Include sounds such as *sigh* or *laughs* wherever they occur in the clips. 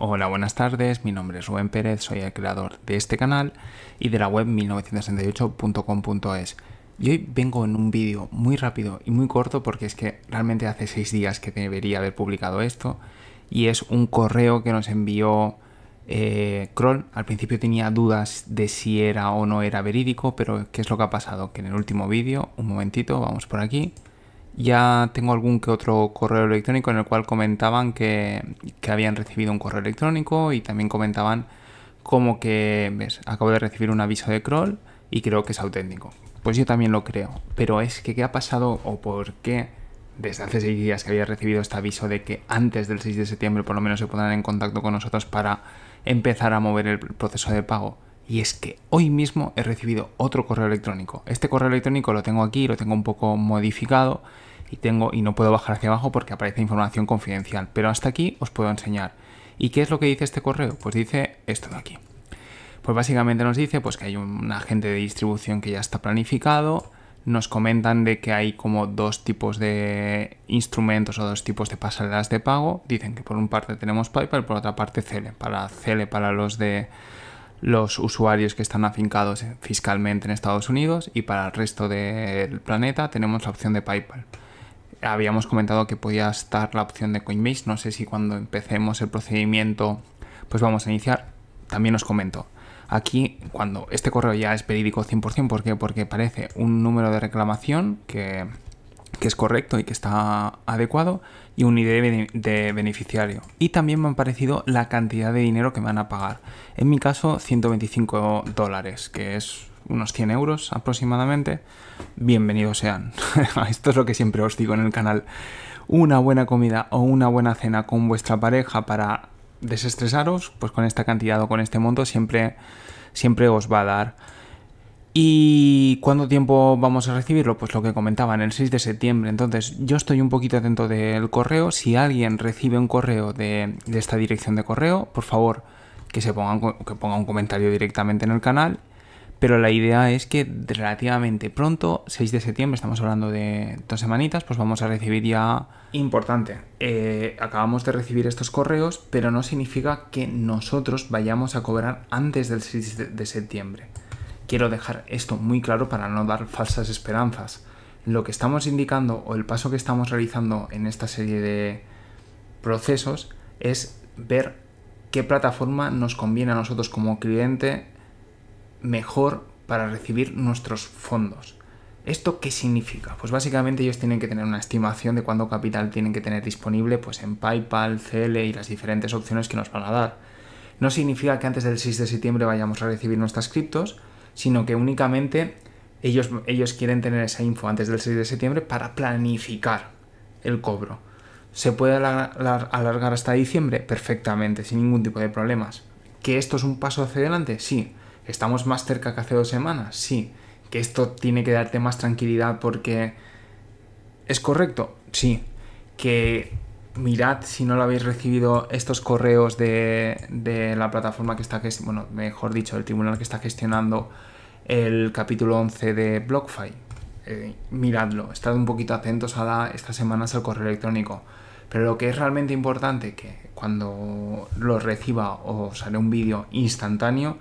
Hola, buenas tardes. Mi nombre es Rubén Pérez, soy el creador de este canal y de la web 1968.com.es. Y hoy vengo en un vídeo muy rápido y muy corto porque es que realmente hace seis días que debería haber publicado esto y es un correo que nos envió eh, Kroll. Al principio tenía dudas de si era o no era verídico, pero ¿qué es lo que ha pasado? Que en el último vídeo, un momentito, vamos por aquí ya tengo algún que otro correo electrónico en el cual comentaban que, habían recibido un correo electrónico y también comentaban como que, acabo de recibir un aviso de crawl y creo que es auténtico. Pues yo también lo creo, pero es que qué ha pasado o por qué desde hace seis días que había recibido este aviso de que antes del 6 de septiembre por lo menos se pondrán en contacto con nosotros para empezar a mover el proceso de pago. Y es que hoy mismo he recibido otro correo electrónico. Este correo electrónico lo tengo aquí, lo tengo un poco modificado y, tengo, y no puedo bajar hacia abajo porque aparece información confidencial. Pero hasta aquí os puedo enseñar. ¿Y qué es lo que dice este correo? Pues dice esto de aquí. Pues básicamente nos dice pues, que hay un agente de distribución que ya está planificado. Nos comentan de que hay como dos tipos de instrumentos o dos tipos de pasarelas de pago. Dicen que por un parte tenemos PayPal, por otra parte Cele. Para Cele, para los de los usuarios que están afincados fiscalmente en Estados Unidos y para el resto del planeta tenemos la opción de PayPal habíamos comentado que podía estar la opción de Coinbase. No sé si cuando empecemos el procedimiento, pues vamos a iniciar. También os comento. Aquí, cuando este correo ya es periódico 100%, ¿por qué? Porque parece un número de reclamación que, que es correcto y que está adecuado y un ID e de beneficiario. Y también me han parecido la cantidad de dinero que van a pagar. En mi caso, 125 dólares, que es unos 100 euros aproximadamente, bienvenidos sean. *laughs* Esto es lo que siempre os digo en el canal. Una buena comida o una buena cena con vuestra pareja para desestresaros, pues con esta cantidad o con este monto siempre, siempre os va a dar. ¿Y cuánto tiempo vamos a recibirlo? Pues lo que comentaban, el 6 de septiembre. Entonces, yo estoy un poquito atento del correo. Si alguien recibe un correo de, de esta dirección de correo, por favor, que se que ponga un comentario directamente en el canal pero la idea es que relativamente pronto, 6 de septiembre, estamos hablando de dos semanitas, pues vamos a recibir ya... Importante, eh, acabamos de recibir estos correos, pero no significa que nosotros vayamos a cobrar antes del 6 de septiembre. Quiero dejar esto muy claro para no dar falsas esperanzas. Lo que estamos indicando o el paso que estamos realizando en esta serie de procesos es ver qué plataforma nos conviene a nosotros como cliente mejor para recibir nuestros fondos. ¿Esto qué significa? Pues básicamente ellos tienen que tener una estimación de cuánto capital tienen que tener disponible pues en PayPal, CL y las diferentes opciones que nos van a dar. No significa que antes del 6 de septiembre vayamos a recibir nuestras criptos, sino que únicamente ellos, ellos quieren tener esa info antes del 6 de septiembre para planificar el cobro. ¿Se puede alargar, alargar hasta diciembre? Perfectamente, sin ningún tipo de problemas. ¿Que esto es un paso hacia adelante? Sí ¿Estamos más cerca que hace dos semanas? Sí. ¿Que esto tiene que darte más tranquilidad porque es correcto? Sí. ¿Que mirad si no lo habéis recibido estos correos de, la plataforma que está, bueno, mejor dicho, el tribunal que está gestionando el capítulo 11 de BlockFi. Eh, miradlo, estad un poquito atentos a dar estas semanas al correo electrónico. Pero lo que es realmente importante, que cuando lo reciba o sale un vídeo instantáneo,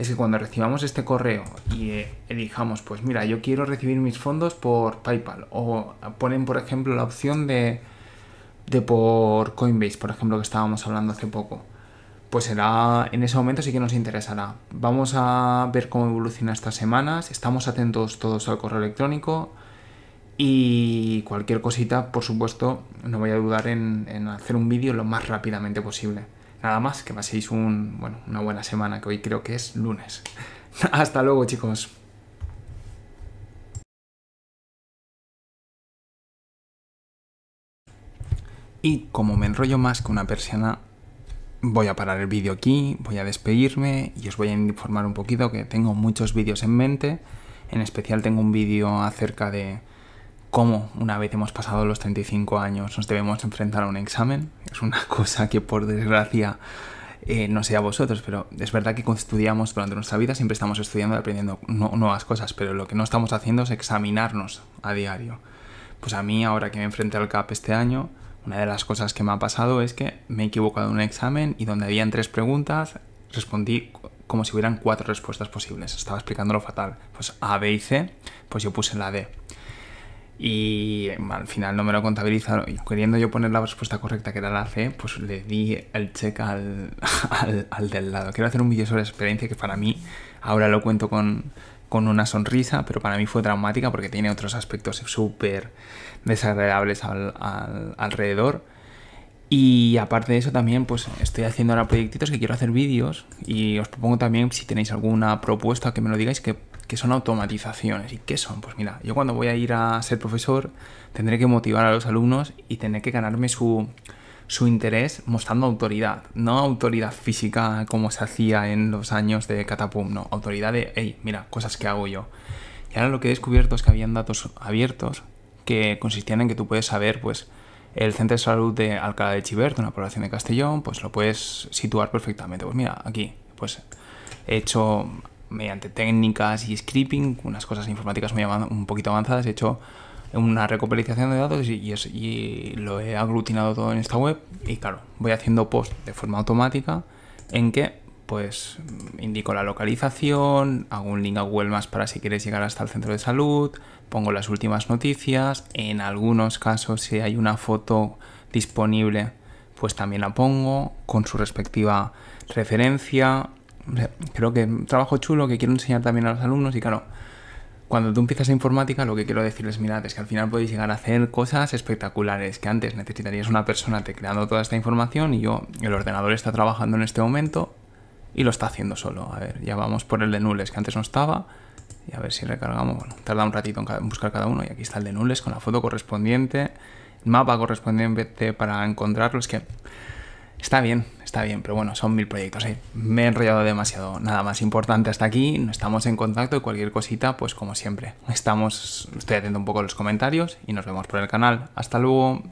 es que cuando recibamos este correo y elijamos, eh, pues mira, yo quiero recibir mis fondos por PayPal o ponen, por ejemplo, la opción de, de por Coinbase, por ejemplo, que estábamos hablando hace poco, pues será en ese momento sí que nos interesará. Vamos a ver cómo evoluciona estas semanas, estamos atentos todos al correo electrónico y cualquier cosita, por supuesto, no voy a dudar en hacer un vídeo lo más rápidamente posible. Nada más, que paséis un, bueno, una buena semana, que hoy creo que es lunes. *laughs* Hasta luego, chicos. Y como me enrollo más que una persiana, voy a parar el vídeo aquí, voy a despedirme y os voy a informar un poquito que tengo muchos vídeos en mente. En especial tengo un vídeo acerca de cómo una vez hemos pasado los 35 años nos debemos enfrentar a un examen. Es una *laughs* cosa que por desgracia, eh, no sé a vosotros, pero es verdad que cuando estudiamos durante nuestra vida siempre estamos estudiando y aprendiendo nuevas cosas, pero lo que no estamos haciendo es examinarnos a diario. Pues a mí, ahora que me enfrenté al CAP este año, una de las cosas que me ha pasado es que me he equivocado en un examen y donde habían tres preguntas, respondí como si hubieran cuatro respuestas posibles. Estaba explicándolo fatal. Pues A, B y C, pues yo puse la D. Y al final no me lo contabilizaron. Y queriendo yo poner la respuesta correcta, que era la C, pues le di el check *laughs* al, al, del lado. Quiero hacer un vídeo sobre la experiencia que para mí, ahora lo cuento con, con una sonrisa, pero para mí fue traumática porque tiene otros aspectos súper desagradables alrededor. Y aparte de eso también, pues estoy haciendo ahora proyectitos que quiero hacer vídeos y os propongo también, si tenéis alguna propuesta, que me lo digáis, que que son automatizaciones. ¿Y qué son? Pues mira, yo cuando voy a ir a ser profesor tendré que motivar a los alumnos y tendré que ganarme su, interés mostrando autoridad. No autoridad física como se hacía en los años de Catapum, no. Autoridad de, hey, mira, cosas que hago yo. Y ahora lo que he descubierto es que habían datos abiertos que consistían en que tú puedes saber, pues, el centro de salud de Alcalá de Chivert, una población de Castellón, pues lo puedes situar perfectamente. Pues mira, aquí, pues he hecho mediante técnicas y scripting, unas cosas informáticas muy un poquito avanzadas, he hecho una recopilación de datos y, lo he aglutinado todo en esta web y claro, voy haciendo post de forma automática en que pues indico la localización, hago un link a Google Maps para si quieres llegar hasta el centro de salud, pongo las últimas noticias, en algunos casos si hay una foto disponible pues también la pongo con su respectiva referencia, creo que es un trabajo chulo que quiero enseñar también a los alumnos y claro, cuando tú empiezas a informática lo que quiero decirles, mirad, es que al final podéis llegar a hacer cosas espectaculares que antes necesitarías una persona te creando toda esta información y yo, el ordenador está trabajando en este momento y lo está haciendo solo. A ver, ya vamos por el de nules que antes no estaba y a ver si recargamos. Bueno, tarda un ratito en, buscar cada uno y aquí está el de nules con la foto correspondiente, el mapa correspondiente para encontrarlo. Es que está bien, está bien, pero bueno, son mil proyectos. ¿eh? Me he enrollado demasiado. Nada más importante hasta aquí. No Estamos en contacto y cualquier cosita, pues como siempre. Estamos, estoy atento un poco a los comentarios y nos vemos por el canal. Hasta luego.